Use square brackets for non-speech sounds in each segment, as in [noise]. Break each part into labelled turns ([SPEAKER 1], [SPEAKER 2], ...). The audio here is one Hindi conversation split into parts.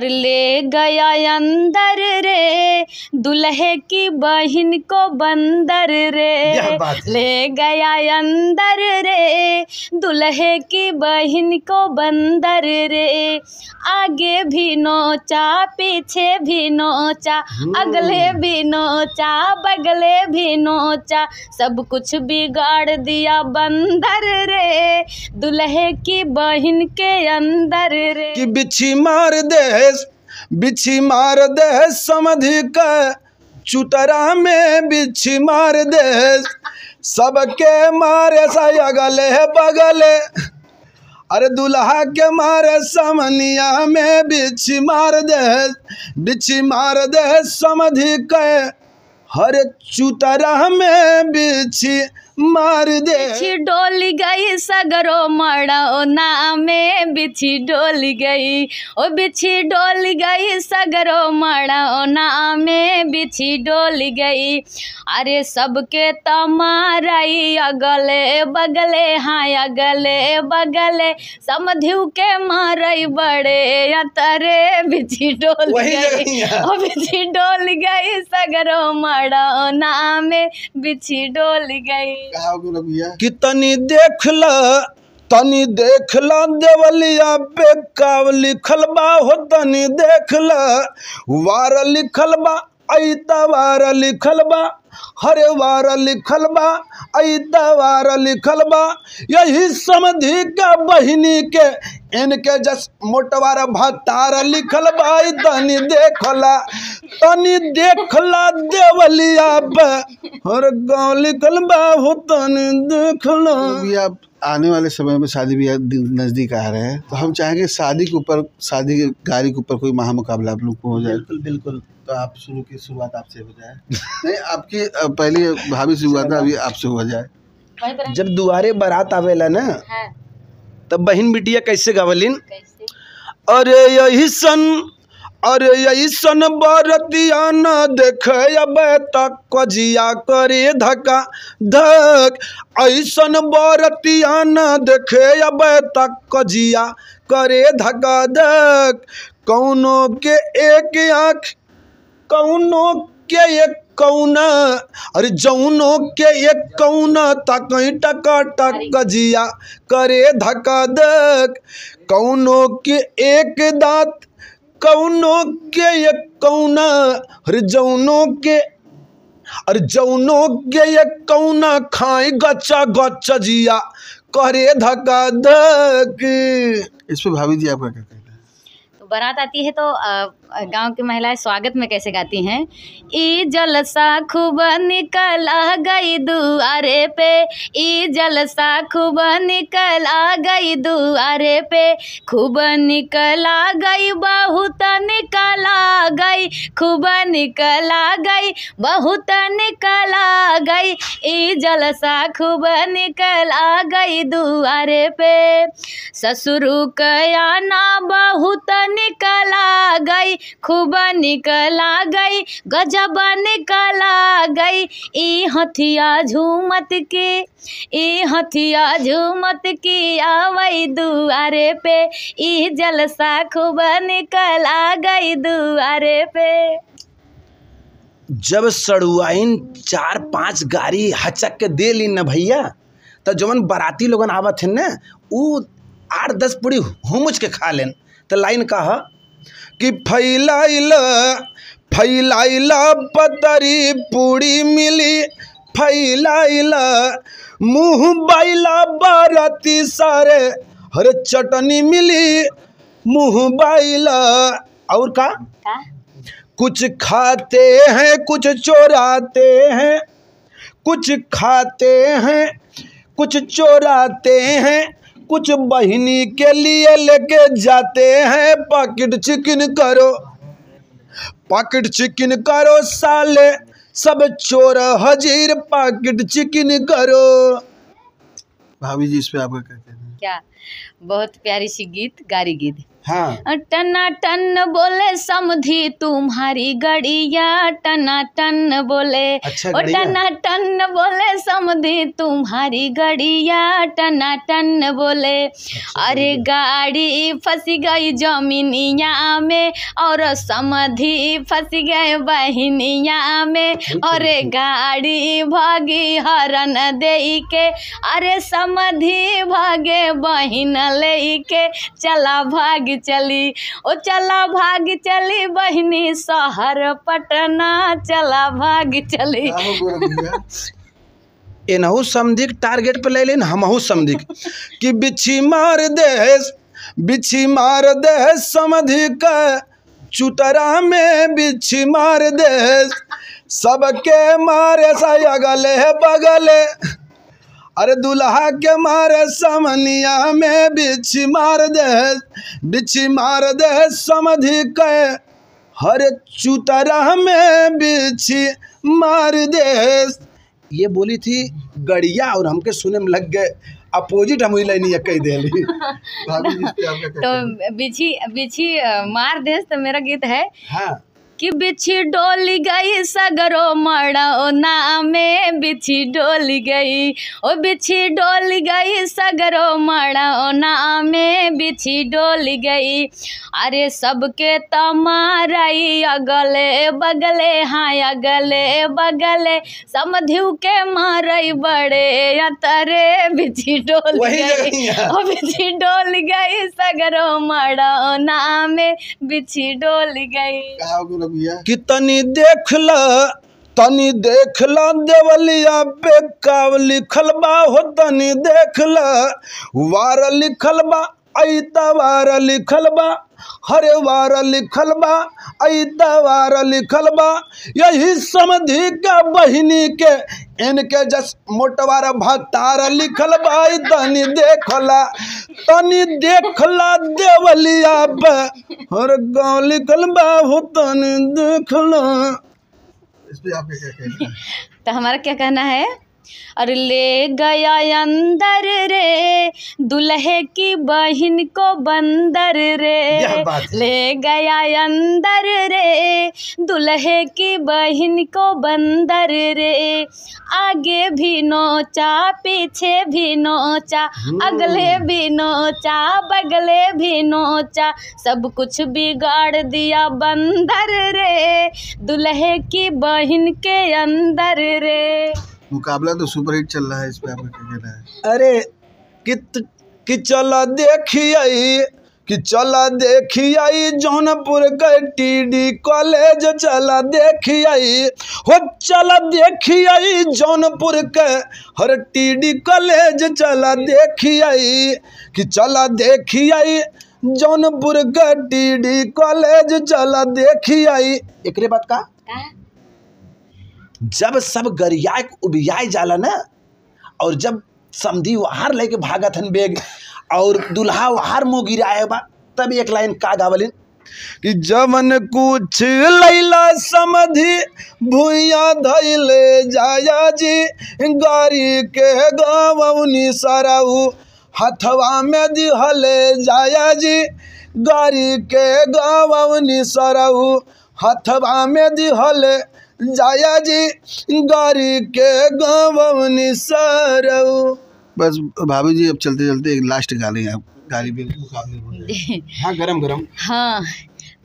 [SPEAKER 1] ले गया अंदर रे दुल्हे की बहन को बंदर रे ले गया अंदर रे दुल्हे की बहन को बंदर रे आगे भी नोचा पीछे भी नोचा हम्म। अगले भी नोचा बगले भी नोचा सब कुछ बिगाड़ दिया बंदर रे दुल्हे की बहन के अंदर रे
[SPEAKER 2] बिछी मार दे बिछी मार दे समधि का चुतरा में बिछी मार दे सबके मारे सगले बगले अरे दुल्हा के मारे समनिया में बिछी मार दे बिछी मार दे समझ के हर
[SPEAKER 1] चुतरा में बिछी मार दे बिछी डोली गई सगरो मड़ो नामे बिछी डोली गई ओ बिछी डोली गई सगरो मड़ो नामे बिछी डोली गई अरे सबके तमाराई तो अगले बगले हाँ अगले बगले समझू के मारई बड़े अतरे बिछी डोली गई ओ बिछी डोल गई सगरो मड़ो नामे बिछी डोली गई
[SPEAKER 2] कि तनी देख ल तनी देख ल देवलिया पे लिखल बा हो तनी देख ल वार लिखल बा ऐतवार लिखल बा हरे वार लिखल बा दवार लिखल बा यही समधि का बहनी के इनके जस मोटवार भतार लिखल बा तनी देखला तनी देखला देवलिया हर गाँव लिखल बा हो तनी देखला आने
[SPEAKER 3] वाले समय में शादी ब्याह नज़दीक आ रहे हैं तो हम चाहेंगे शादी के ऊपर शादी की गाड़ी के ऊपर कोई महा मुकाबला आप लोग को हो जाए बिल्कुल बिल्कुल तो आप शुरू की शुरुआत आपसे हो जाए [laughs] नहीं आपकी पहली भाभी से हुआ था अभी आपसे हो
[SPEAKER 1] जाए
[SPEAKER 3] जब दुआरे बारात आवेला ना
[SPEAKER 1] हाँ।
[SPEAKER 2] तब बहन बिटिया कैसे गावलिन और यही सन अरे ऐसन बरतिया न देख अब तक कजिया करे धक्का धक ऐसन बरतिया न देख अब तक कजिया करे धक्का धक कौनों के एक आँख कौनों के एक कौना अरे जौनों के एक कौना तक टक टक जिया करे धक्का धक कौनों के एक दांत कौनों के ये कौना हर जौनों के अरे जौनों के ये कौना खाए गच्चा गच्चा जिया करे धका धक इस पे भाभी जी आपका क्या
[SPEAKER 1] बारात आती है तो गांव की महिलाएं स्वागत में कैसे गाती हैं ई जलसा खूब निकल आ गई दुआरे पे ई जलसा खूब निकल आ गई दुआरे पे खूब निकल आ गई बहुत निकल गई खूब निकला गई बहुत निकला गई ई जलसा खूब निकला गई दुआरे पे ससुर ना बहुत निकला गई खूब निकला गई गजब निकला गई ई हथिया झूमत के ई हथिया झूमत की आवई दुआरे पे ई जलसा खूब निकला गई दुआरे किनारे पे
[SPEAKER 2] जब सड़ुआइन चार पांच गाड़ी हचक के दे ली न भैया तो जवन बराती लोगन आवत हैं न ऊ आठ दस पूरी हुमुच के खा लेन तो लाइन का कि फैलाइल फैलाइला पतरी पूरी मिली फैलाइला मुँह बैला बराती सारे हर चटनी मिली मुँह बैला और का, कुछ खाते हैं कुछ चोराते हैं कुछ खाते हैं कुछ चोराते हैं कुछ बहनी के लिए लेके जाते हैं पॉकेट चिकन करो पॉकेट चिकन करो साले सब चोर हजीर पॉकेट चिकन करो भाभी जी इस पे आपका क्या कहते
[SPEAKER 1] हैं क्या बहुत प्यारी सी गीत गारी गीत हाँ। टना टन बोले समधी तुम्हारी गड़िया टना टन बोले अच्छा टना टन बोले समधी तुम्हारी गड़िया टना टन बोले अच्छा अरे गाड़ी फंसी गई जमीनिया में और समधी फंसी गए बहनिया में और गाड़ी भागी हरन दे के अरे समधी भागे बहन ले के चला भागी भागी चली ओ चला भाग चली बहनी शहर पटना चला भाग चली
[SPEAKER 2] एनहू समधिक टारगेट पे ले लेन हमहू समधिक कि बिछी मार देश बिछी मार दे समधिक चुतरा में बिछी मार देश सबके मारे सा अगले बगले अरे दुल्हा के मारे समनिया में बिछ मार दे बिछ मार दे समझ के हर चुतरा में बिछ मार दे ये बोली थी गड़िया और हमके सुने में लग गए अपोजिट हम लाइन कही देली
[SPEAKER 1] [laughs] तो बिछी बिछी मार देस तो मेरा गीत है हाँ कि बिछी डोली गई सगरो मड़ो नामे बिछी डोली गई ओ बिछी डोली गई सगरो मड़ो नामे बिछी डोली गई अरे सबके तमाराई अगले बगले हाँ अगले बगले समझू के मारई बड़े अतरे बिछी डोल गई ओ बिछी डोल गई सगरो मड़ो नामे बिछी डोल गई
[SPEAKER 2] भैया कितनी देख ल तनी देख ला देवलिया पे लिखल बा हो तनी देख ला वार लिखल बा ऐतवार लिखल बा हर वार लिखल बा ऐतवार लिखल बा यही समझी के बहनी के इनके जस मोटवार भक्तार लिखल बा तनी देखला तनी देखला देवलिया बा हर गाँव लिखल बा हो तनी देखला
[SPEAKER 3] [laughs]
[SPEAKER 1] तो हमारा क्या कहना है अरे ले गया अंदर रे दुल्हे की बहन को बंदर रे ले गया अंदर रे दुल्हे की बहन को बंदर रे आगे भी नोचा पीछे भी नोचा हम्म। अगले भी नोचा बगले भी नोचा सब कुछ बिगाड़ दिया बंदर रे दुल्हे की बहन के अंदर रे
[SPEAKER 2] मुकाबला तो सुपर हिट चल रहा है इस पे आपका क्या कहना है
[SPEAKER 1] अरे कित
[SPEAKER 2] कि चला देखिए कि चला देखिए जौनपुर का टी डी कॉलेज चला देखिए हो चला देखिए जौनपुर के हर टी डी कॉलेज चला देखिए कि चला देखिए जौनपुर का टी डी कॉलेज चला देखिए एक बात का जब सब गरियाय उबियाय जाला ना और जब समधी वहार लेके भागत हन बेग और दुल्हा वहार मुँह गिराए बा तब एक लाइन का गावलिन कि जवन कुछ लैला समधि भूया धैले जाया जी गारी के गवनी सराऊ हथवा में दिहले जाया जी गारी के गवनी सराऊ हथवा में दिहले जाया जी गारी के गवनी सर
[SPEAKER 3] बस भाभी जी अब चलते चलते एक लास्ट गाली आप गाली भी [laughs] हाँ गरम गरम
[SPEAKER 1] हाँ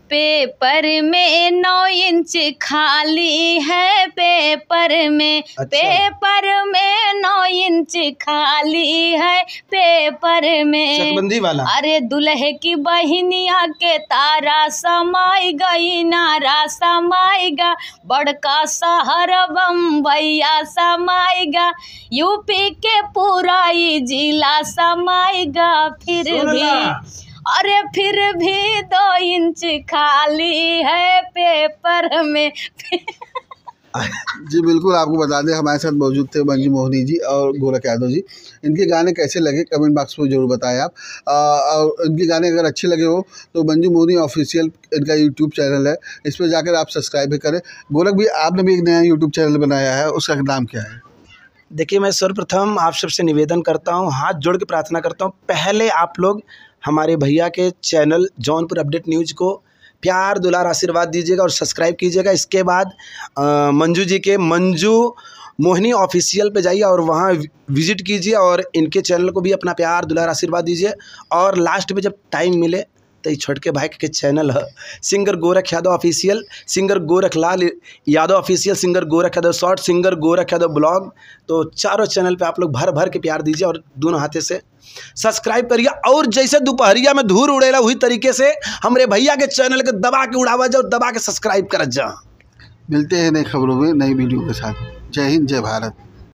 [SPEAKER 1] पेपर में नौ इंच खाली है पेपर में अच्छा। पेपर में नौ इंच खाली है पेपर में वाला अरे दुल्हे की बहनिया के तारा समाई गई नारा समाएगा बड़का शहर बम्बैया समाएगा यूपी के पूरा जिला समाएगा फिर भी अरे फिर भी दो इंच खाली है पेपर में
[SPEAKER 3] जी बिल्कुल आपको बता दें हमारे साथ मौजूद थे मंजू मोहनी जी और गोरख यादव जी इनके गाने कैसे लगे कमेंट बॉक्स में ज़रूर बताएं आप आ, और इनके गाने अगर अच्छे लगे हो तो मंजू मोहनी ऑफिशियल इनका यूट्यूब चैनल है इस पर जाकर आप सब्सक्राइब भी करें गोरख भी आपने भी एक नया यूट्यूब चैनल बनाया है उसका
[SPEAKER 2] नाम क्या है देखिए मैं सर्वप्रथम आप सबसे निवेदन करता हूँ हाथ जोड़ के प्रार्थना करता हूँ पहले आप लोग हमारे भैया के चैनल जौनपुर अपडेट न्यूज को प्यार दुलार आशीर्वाद दीजिएगा और सब्सक्राइब कीजिएगा इसके बाद मंजू जी के मंजू मोहिनी ऑफिशियल पे जाइए और वहाँ विजिट कीजिए और इनके चैनल को भी अपना प्यार दुलार आशीर्वाद दीजिए और लास्ट में जब टाइम मिले तो छोटके भाई के चैनल है singer Gorakh Yadav official singer Gorakh Lal Yadav official singer Gorakh Yadav short singer Gorakh Yadav blog तो चारों चैनल पे आप लोग भर भर के प्यार दीजिए और दोनों हाथे से सब्सक्राइब करिए और जैसे दोपहरिया में धूल उड़ेला वही तरीके से हमारे भैया के चैनल के दबा के उड़ावा जाओ दबा के सब्सक्राइब कर जा
[SPEAKER 3] मिलते हैं नई खबरों में नई वीडियो के साथ जय हिंद जय भारत